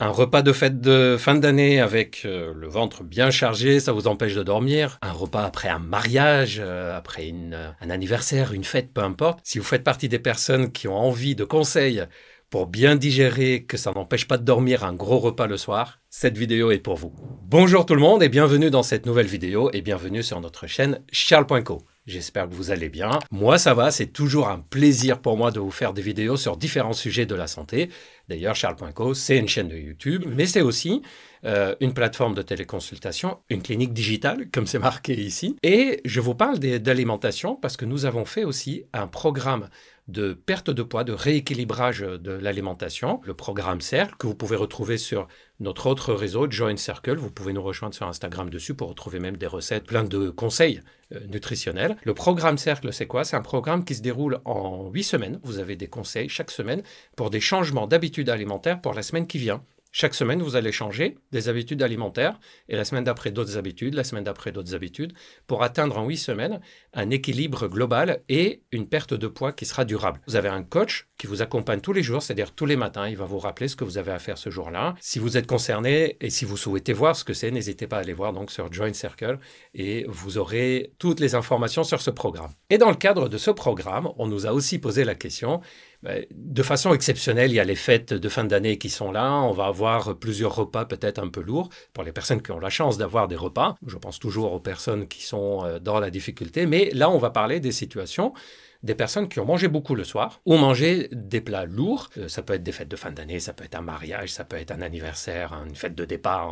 Un repas de fête de fin d'année avec euh, le ventre bien chargé, ça vous empêche de dormir. Un repas après un mariage, euh, après euh, un anniversaire, une fête, peu importe. Si vous faites partie des personnes qui ont envie de conseils pour bien digérer, que ça n'empêche pas de dormir un gros repas le soir, cette vidéo est pour vous. Bonjour tout le monde et bienvenue dans cette nouvelle vidéo et bienvenue sur notre chaîne Charles.co. J'espère que vous allez bien. Moi, ça va, c'est toujours un plaisir pour moi de vous faire des vidéos sur différents sujets de la santé. D'ailleurs, Charles.co, c'est une chaîne de YouTube, mais c'est aussi euh, une plateforme de téléconsultation, une clinique digitale, comme c'est marqué ici. Et je vous parle d'alimentation parce que nous avons fait aussi un programme de perte de poids, de rééquilibrage de l'alimentation, le programme CERCLE, que vous pouvez retrouver sur notre autre réseau, Join Circle. Vous pouvez nous rejoindre sur Instagram dessus pour retrouver même des recettes, plein de conseils euh, nutritionnels. Le programme Cercle, c'est quoi C'est un programme qui se déroule en huit semaines. Vous avez des conseils chaque semaine pour des changements d'habitude alimentaire pour la semaine qui vient. Chaque semaine, vous allez changer des habitudes alimentaires et la semaine d'après d'autres habitudes, la semaine d'après d'autres habitudes, pour atteindre en huit semaines un équilibre global et une perte de poids qui sera durable. Vous avez un coach qui vous accompagne tous les jours, c'est-à-dire tous les matins, il va vous rappeler ce que vous avez à faire ce jour-là. Si vous êtes concerné et si vous souhaitez voir ce que c'est, n'hésitez pas à aller voir donc sur Join Circle et vous aurez toutes les informations sur ce programme. Et dans le cadre de ce programme, on nous a aussi posé la question bah, de façon exceptionnelle, il y a les fêtes de fin d'année qui sont là. On va avoir plusieurs repas peut-être un peu lourds pour les personnes qui ont la chance d'avoir des repas. Je pense toujours aux personnes qui sont euh, dans la difficulté. Mais là, on va parler des situations des personnes qui ont mangé beaucoup le soir, ou mangé des plats lourds. Euh, ça peut être des fêtes de fin d'année, ça peut être un mariage, ça peut être un anniversaire, hein, une fête de départ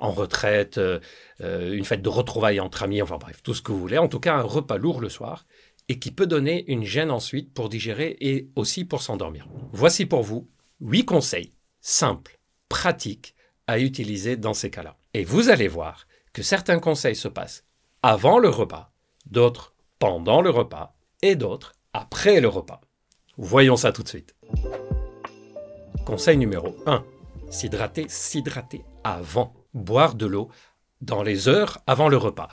en, retraite, euh, une fête de retrouvailles entre amis, enfin bref, tout ce que vous voulez. En tout cas, un repas lourd le soir et qui peut donner une gêne ensuite pour digérer et aussi pour s'endormir. Voici pour vous 8 conseils simples, pratiques à utiliser dans ces cas-là. Et vous allez voir que certains conseils se passent avant le repas, d'autres pendant le repas et d'autres après le repas. Voyons ça tout de suite. Conseil numéro 1. S'hydrater, s'hydrater avant. Boire de l'eau dans les heures avant le repas.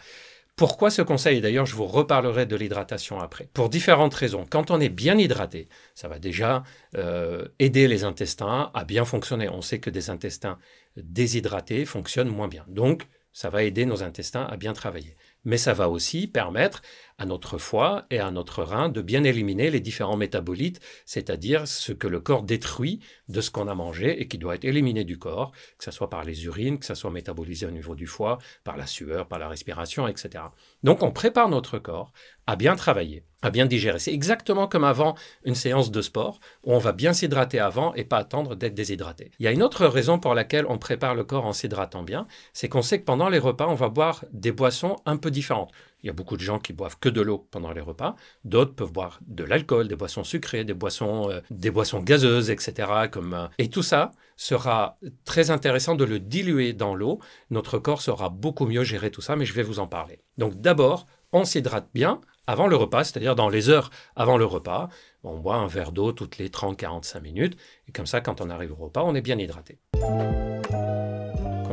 Pourquoi ce conseil D'ailleurs, je vous reparlerai de l'hydratation après. Pour différentes raisons. Quand on est bien hydraté, ça va déjà euh, aider les intestins à bien fonctionner. On sait que des intestins déshydratés fonctionnent moins bien. Donc, ça va aider nos intestins à bien travailler. Mais ça va aussi permettre à notre foie et à notre rein de bien éliminer les différents métabolites, c'est-à-dire ce que le corps détruit de ce qu'on a mangé et qui doit être éliminé du corps, que ce soit par les urines, que ce soit métabolisé au niveau du foie, par la sueur, par la respiration, etc. Donc on prépare notre corps à bien travailler, à bien digérer. C'est exactement comme avant une séance de sport, où on va bien s'hydrater avant et pas attendre d'être déshydraté. Il y a une autre raison pour laquelle on prépare le corps en s'hydratant bien, c'est qu'on sait que pendant les repas, on va boire des boissons un peu différentes. Il y a beaucoup de gens qui boivent que de l'eau pendant les repas. D'autres peuvent boire de l'alcool, des boissons sucrées, des boissons, euh, des boissons gazeuses, etc. Comme, euh, et tout ça sera très intéressant de le diluer dans l'eau. Notre corps saura beaucoup mieux gérer tout ça, mais je vais vous en parler. Donc d'abord, on s'hydrate bien avant le repas, c'est-à-dire dans les heures avant le repas. On boit un verre d'eau toutes les 30-45 minutes. Et comme ça, quand on arrive au repas, on est bien hydraté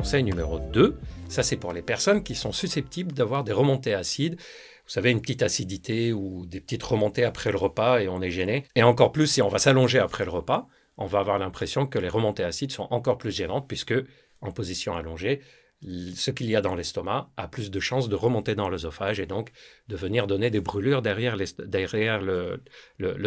conseil numéro 2. Ça, c'est pour les personnes qui sont susceptibles d'avoir des remontées acides. Vous savez, une petite acidité ou des petites remontées après le repas et on est gêné. Et encore plus, si on va s'allonger après le repas, on va avoir l'impression que les remontées acides sont encore plus gênantes puisque, en position allongée, ce qu'il y a dans l'estomac a plus de chances de remonter dans l'œsophage et donc de venir donner des brûlures derrière, derrière le,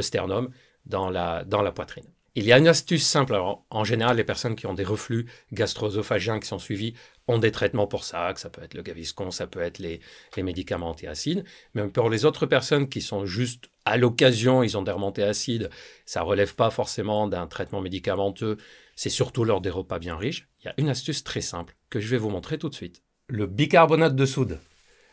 sternum dans la poitrine. Il y a une astuce simple. en général, les personnes qui ont des reflux gastro-œsophagiens qui sont suivis ont des traitements pour ça, que ça peut être le Gaviscon, ça peut être les, les médicaments antiacides. Mais pour les autres personnes qui sont juste à l'occasion, ils ont des remontées acides, ça relève pas forcément d'un traitement médicamenteux, c'est surtout lors des repas bien riches. Il y a une astuce très simple que je vais vous montrer tout de suite. Le bicarbonate de soude.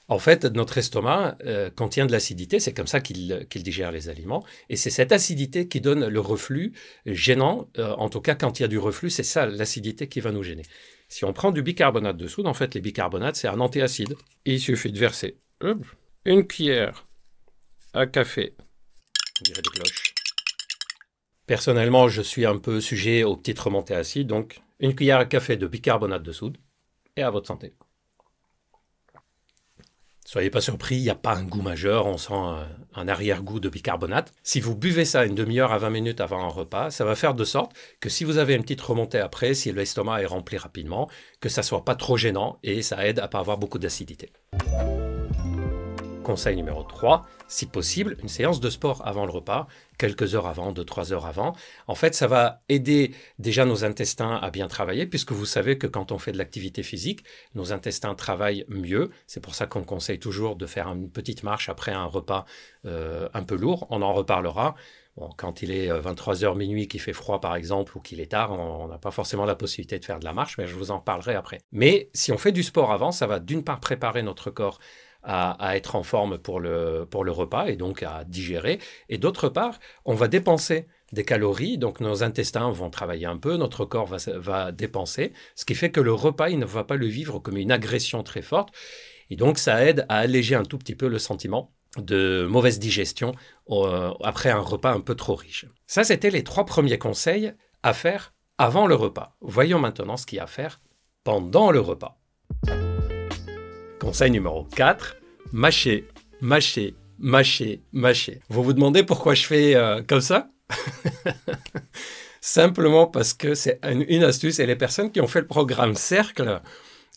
En fait, notre estomac euh, contient de l'acidité, c'est comme ça qu'il digère les aliments, et c'est cette acidité qui donne le reflux gênant, euh, en tout cas quand il y a du reflux, c'est ça l'acidité qui va nous gêner. Si on prend du bicarbonate de soude, en fait les bicarbonates c'est un antéacide, il suffit de verser une cuillère à café, on dirait des cloches. Personnellement, je suis un peu sujet aux petites remontées acides, donc une cuillère à café de bicarbonate de soude, et à votre santé. Soyez pas surpris, il n'y a pas un goût majeur, on sent un, arrière-goût de bicarbonate. Si vous buvez ça une demi-heure à 20 minutes avant un repas, ça va faire de sorte que si vous avez une petite remontée après, si l'estomac est rempli rapidement, que ça soit pas trop gênant et ça aide à pas avoir beaucoup d'acidité. Conseil numéro 3, si possible, une séance de sport avant le repas, quelques heures avant, 2-3 heures avant. En fait, ça va aider déjà nos intestins à bien travailler, puisque vous savez que quand on fait de l'activité physique, nos intestins travaillent mieux. C'est pour ça qu'on conseille toujours de faire une petite marche après un repas euh, un peu lourd. On en reparlera. quand il est 23h euh, minuit, qu'il fait froid par exemple, ou qu'il est tard, on n'a pas forcément la possibilité de faire de la marche, mais je vous en parlerai après. Mais si on fait du sport avant, ça va d'une part préparer notre corps à, être en forme pour le, pour le repas et donc à digérer. Et d'autre part, on va dépenser des calories, donc nos intestins vont travailler un peu, notre corps va, dépenser, ce qui fait que le repas, il ne va pas le vivre comme une agression très forte. Et donc ça aide à alléger un tout petit peu le sentiment de mauvaise digestion après un repas un peu trop riche. Ça, c'était les trois premiers conseils à faire avant le repas. Voyons maintenant ce qu'il y a à faire pendant le repas. Conseil numéro 4, mâcher, mâcher, mâcher, mâcher. Vous vous demandez pourquoi je fais euh, comme ça Simplement parce que c'est une astuce et les personnes qui ont fait le programme Cercle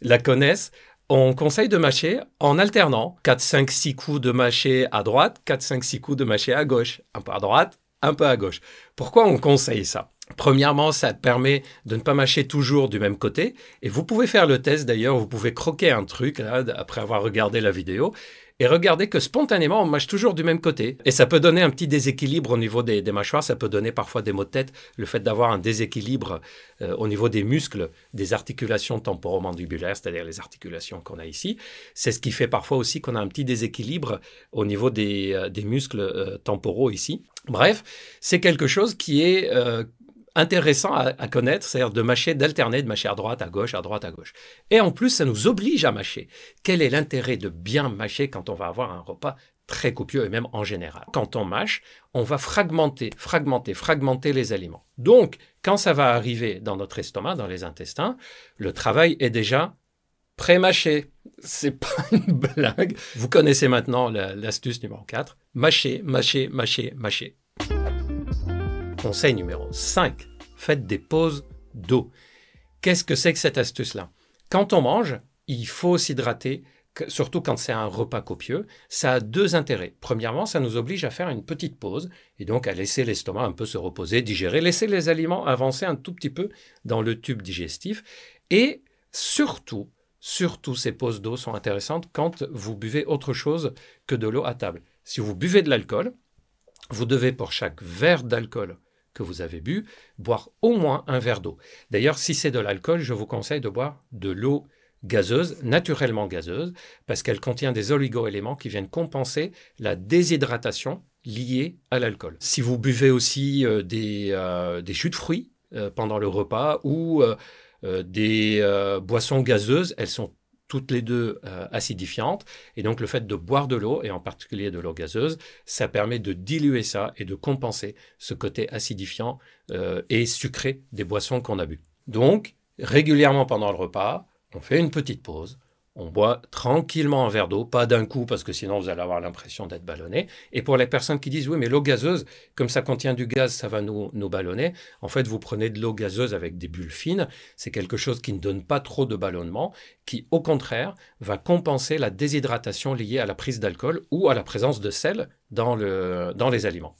la connaissent. On conseille de mâcher en alternant 4, 5, 6 coups de mâcher à droite, 4, 5, 6 coups de mâcher à gauche, un peu à droite, un peu à gauche. Pourquoi on conseille ça Premièrement, ça permet de ne pas mâcher toujours du même côté. Et vous pouvez faire le test d'ailleurs, vous pouvez croquer un truc après avoir regardé la vidéo et regardez que spontanément, on mâche toujours du même côté. Et ça peut donner un petit déséquilibre au niveau des, mâchoires, ça peut donner parfois des maux de tête, le fait d'avoir un déséquilibre euh, au niveau des muscles, des articulations temporomandibulaires, c'est-à-dire les articulations qu'on a ici. C'est ce qui fait parfois aussi qu'on a un petit déséquilibre au niveau des, euh, muscles euh, temporaux ici. Bref, c'est quelque chose qui est intéressant à, connaître, c'est-à-dire de mâcher, d'alterner, de mâcher à droite, à gauche, à droite, à gauche. Et en plus, ça nous oblige à mâcher. Quel est l'intérêt de bien mâcher quand on va avoir un repas très copieux et même en général Quand on mâche, on va fragmenter, fragmenter, fragmenter les aliments. Donc, quand ça va arriver dans notre estomac, dans les intestins, le travail est déjà pré-mâché. C'est pas une blague. Vous connaissez maintenant l'astuce numéro 4. Mâcher, mâcher, mâcher, mâcher. Conseil numéro 5, faites des pauses d'eau. Qu'est-ce que c'est que cette astuce-là Quand on mange, il faut s'hydrater, surtout quand c'est un repas copieux. Ça a deux intérêts. Premièrement, ça nous oblige à faire une petite pause et donc à laisser l'estomac un peu se reposer, digérer, laisser les aliments avancer un tout petit peu dans le tube digestif. Et surtout, surtout ces pauses d'eau sont intéressantes quand vous buvez autre chose que de l'eau à table. Si vous buvez de l'alcool, vous devez pour chaque verre d'alcool que vous avez bu, boire au moins un verre d'eau. D'ailleurs, si c'est de l'alcool, je vous conseille de boire de l'eau gazeuse, naturellement gazeuse, parce qu'elle contient des oligo-éléments qui viennent compenser la déshydratation liée à l'alcool. Si vous buvez aussi euh, euh, des, jus de fruits euh, pendant le repas ou des boissons gazeuses, elles sont toutes les deux euh, acidifiantes. Et donc le fait de boire de l'eau, et en particulier de l'eau gazeuse, ça permet de diluer ça et de compenser ce côté acidifiant euh, et sucré des boissons qu'on a bu. Donc, régulièrement pendant le repas, on fait une petite pause, on boit tranquillement un verre d'eau, pas d'un coup parce que sinon vous allez avoir l'impression d'être ballonné. Et pour les personnes qui disent oui mais l'eau gazeuse, comme ça contient du gaz, ça va nous, nous ballonner, en fait vous prenez de l'eau gazeuse avec des bulles fines, c'est quelque chose qui ne donne pas trop de ballonnement, qui au contraire va compenser la déshydratation liée à la prise d'alcool ou à la présence de sel dans, le, dans les aliments.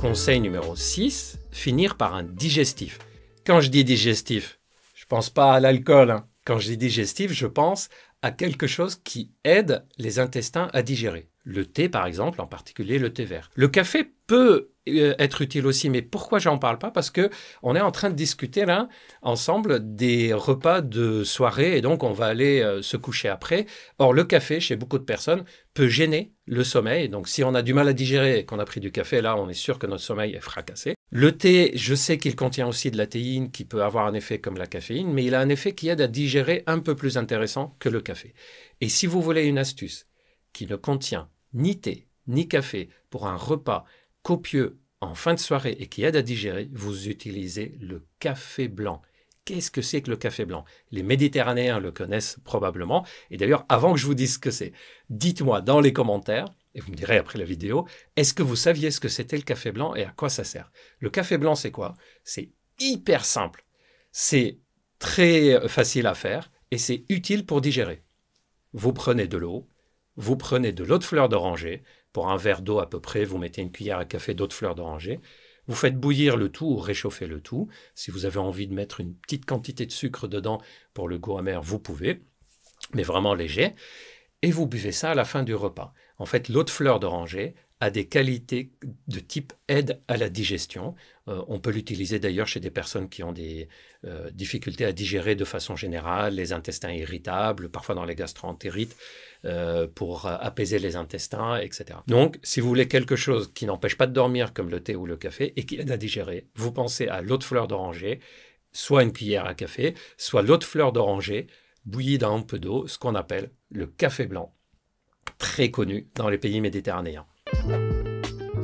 Conseil numéro 6, finir par un digestif. Quand je dis digestif, je pense pas à l'alcool. Hein. Quand je dis digestif, je pense à quelque chose qui aide les intestins à digérer. Le thé, par exemple, en particulier le thé vert. Le café peut euh, être utile aussi, mais pourquoi j'en parle pas Parce que on est en train de discuter là ensemble des repas de soirée et donc on va aller euh, se coucher après. Or le café chez beaucoup de personnes peut gêner le sommeil. Donc si on a du mal à digérer et qu'on a pris du café, là on est sûr que notre sommeil est fracassé. Le thé, je sais qu'il contient aussi de la théine qui peut avoir un effet comme la caféine, mais il a un effet qui aide à digérer un peu plus intéressant que le café. Et si vous voulez une astuce qui ne contient ni thé ni café pour un repas copieux en fin de soirée et qui aide à digérer, vous utilisez le café blanc. Qu'est-ce que c'est que le café blanc Les Méditerranéens le connaissent probablement. Et d'ailleurs, avant que je vous dise ce que c'est, dites-moi dans les commentaires et vous me direz après la vidéo, est-ce que vous saviez ce que c'était le café blanc et à quoi ça sert Le café blanc, c'est quoi C'est hyper simple, c'est très euh, facile à faire et c'est utile pour digérer. Vous prenez de l'eau, vous prenez de l'eau de fleur d'oranger, pour un verre d'eau à peu près, vous mettez une cuillère à café d'eau de fleur d'oranger, vous faites bouillir le tout ou réchauffer le tout. Si vous avez envie de mettre une petite quantité de sucre dedans pour le goût amer, vous pouvez, mais vraiment léger et vous buvez ça à la fin du repas. En fait, l'eau de fleur d'oranger a des qualités de type aide à la digestion. Euh, on peut l'utiliser d'ailleurs chez des personnes qui ont des euh, difficultés à digérer de façon générale, les intestins irritables, parfois dans les gastroentérites, euh, pour apaiser les intestins, etc. Donc, si vous voulez quelque chose qui n'empêche pas de dormir, comme le thé ou le café, et qui aide à digérer, vous pensez à l'eau de fleur d'oranger, soit une cuillère à café, soit l'eau de fleur d'oranger, Bouilli dans un peu d'eau, ce qu'on appelle le café blanc, très connu dans les pays méditerranéens.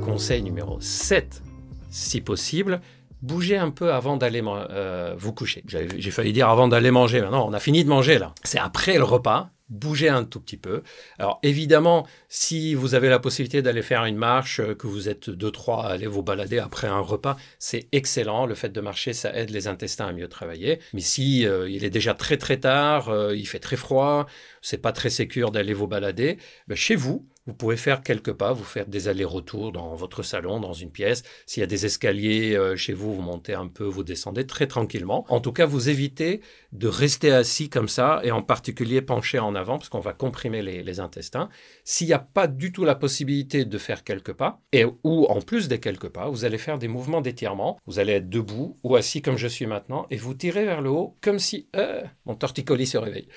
Conseil numéro 7, si possible, bougez un peu avant d'aller euh, vous coucher. J'ai failli dire avant d'aller manger, mais non, on a fini de manger là. C'est après le repas bouger un tout petit peu. Alors évidemment, si vous avez la possibilité d'aller faire une marche, euh, que vous êtes deux, trois, allez vous balader après un repas, c'est excellent. Le fait de marcher, ça aide les intestins à mieux travailler. Mais si euh, il est déjà très très tard, euh, il fait très froid, c'est pas très sûr d'aller vous balader, ben, chez vous, vous pouvez faire quelques pas, vous faire des allers-retours dans votre salon, dans une pièce. S'il y a des escaliers euh, chez vous, vous montez un peu, vous descendez très tranquillement. En tout cas, vous évitez de rester assis comme ça et en particulier pencher en avant parce qu'on va comprimer les, intestins. S'il n'y a pas du tout la possibilité de faire quelques pas et ou en plus des quelques pas, vous allez faire des mouvements d'étirement. Vous allez être debout ou assis comme je suis maintenant et vous tirez vers le haut comme si euh, mon torticolis se réveille,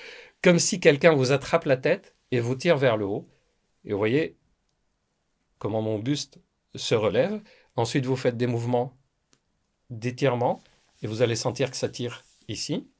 comme si quelqu'un vous attrape la tête et vous tire vers le haut et vous voyez comment mon buste se relève. Ensuite, vous faites des mouvements d'étirement et vous allez sentir que ça tire ici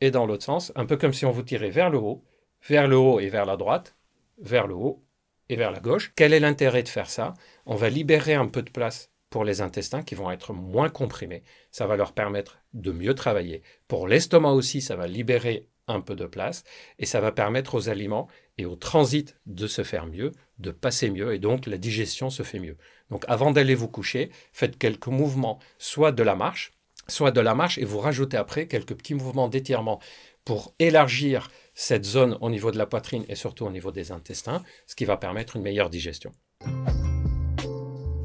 et dans l'autre sens, un peu comme si on vous tirait vers le haut, vers le haut et vers la droite, vers le haut et vers la gauche. Quel est l'intérêt de faire ça On va libérer un peu de place pour les intestins qui vont être moins comprimés. Ça va leur permettre de mieux travailler. Pour l'estomac aussi, ça va libérer un peu de place, et ça va permettre aux aliments et au transit de se faire mieux, de passer mieux, et donc la digestion se fait mieux. Donc avant d'aller vous coucher, faites quelques mouvements, soit de la marche, soit de la marche, et vous rajoutez après quelques petits mouvements d'étirement pour élargir cette zone au niveau de la poitrine et surtout au niveau des intestins, ce qui va permettre une meilleure digestion.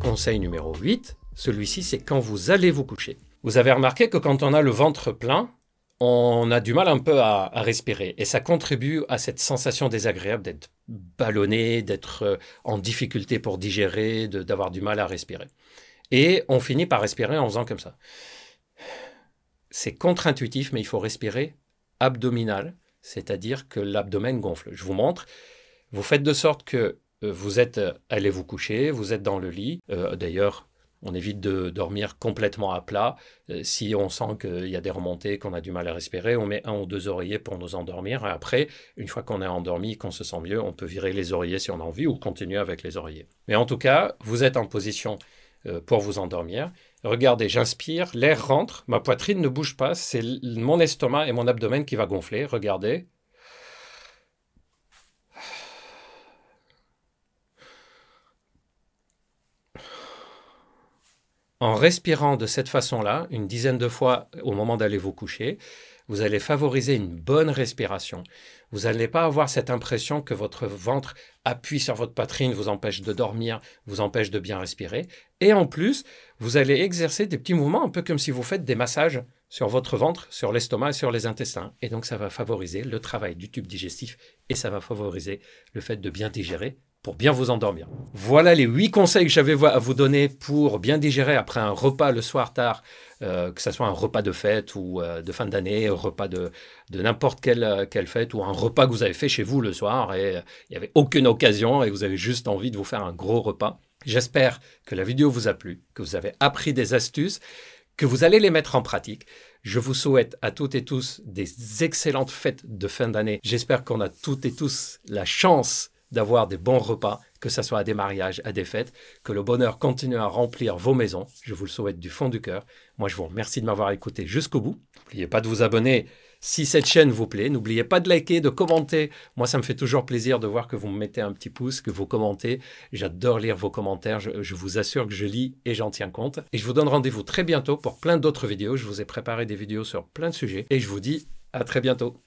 Conseil numéro 8, celui-ci c'est quand vous allez vous coucher. Vous avez remarqué que quand on a le ventre plein, on a du mal un peu à, respirer. Et ça contribue à cette sensation désagréable d'être ballonné, d'être euh, en difficulté pour digérer, d'avoir du mal à respirer. Et on finit par respirer en faisant comme ça. C'est contre-intuitif, mais il faut respirer abdominal, c'est-à-dire que l'abdomen gonfle. Je vous montre. Vous faites de sorte que euh, vous êtes euh, allez vous coucher, vous êtes dans le lit. D'ailleurs, on évite de dormir complètement à plat. Euh, si on sent qu'il y a des remontées, qu'on a du mal à respirer, on met un ou deux oreillers pour nous endormir. après, une fois qu'on est endormi, qu'on se sent mieux, on peut virer les oreillers si on a envie ou continuer avec les oreillers. Mais en tout cas, vous êtes en position euh, pour vous endormir. Regardez, j'inspire, l'air rentre, ma poitrine ne bouge pas, c'est mon estomac et mon abdomen qui va gonfler. Regardez, En respirant de cette façon-là, une dizaine de fois au moment d'aller vous coucher, vous allez favoriser une bonne respiration. Vous n'allez pas avoir cette impression que votre ventre appuie sur votre poitrine, vous empêche de dormir, vous empêche de bien respirer. Et en plus, vous allez exercer des petits mouvements, un peu comme si vous faites des massages sur votre ventre, sur l'estomac et sur les intestins. Et donc, ça va favoriser le travail du tube digestif et ça va favoriser le fait de bien digérer pour bien vous endormir. Voilà les huit conseils que j'avais à vous donner pour bien digérer après un repas le soir tard, euh, que ce soit un repas de fête ou euh, de fin d'année, un repas de, de n'importe quelle, euh, quelle, fête ou un repas que vous avez fait chez vous le soir et il y n'y avait aucune occasion et vous avez juste envie de vous faire un gros repas. J'espère que la vidéo vous a plu, que vous avez appris des astuces, que vous allez les mettre en pratique. Je vous souhaite à toutes et tous des excellentes fêtes de fin d'année. J'espère qu'on a toutes et tous la chance d'avoir des bons repas, que ce soit à des mariages, à des fêtes, que le bonheur continue à remplir vos maisons. Je vous le souhaite du fond du cœur. Moi, je vous remercie de m'avoir écouté jusqu'au bout. N'oubliez pas de vous abonner si cette chaîne vous plaît. N'oubliez pas de liker, de commenter. Moi, ça me fait toujours plaisir de voir que vous me mettez un petit pouce, que vous commentez. J'adore lire vos commentaires. Je, je, vous assure que je lis et j'en tiens compte. Et je vous donne rendez-vous très bientôt pour plein d'autres vidéos. Je vous ai préparé des vidéos sur plein de sujets. Et je vous dis à très bientôt.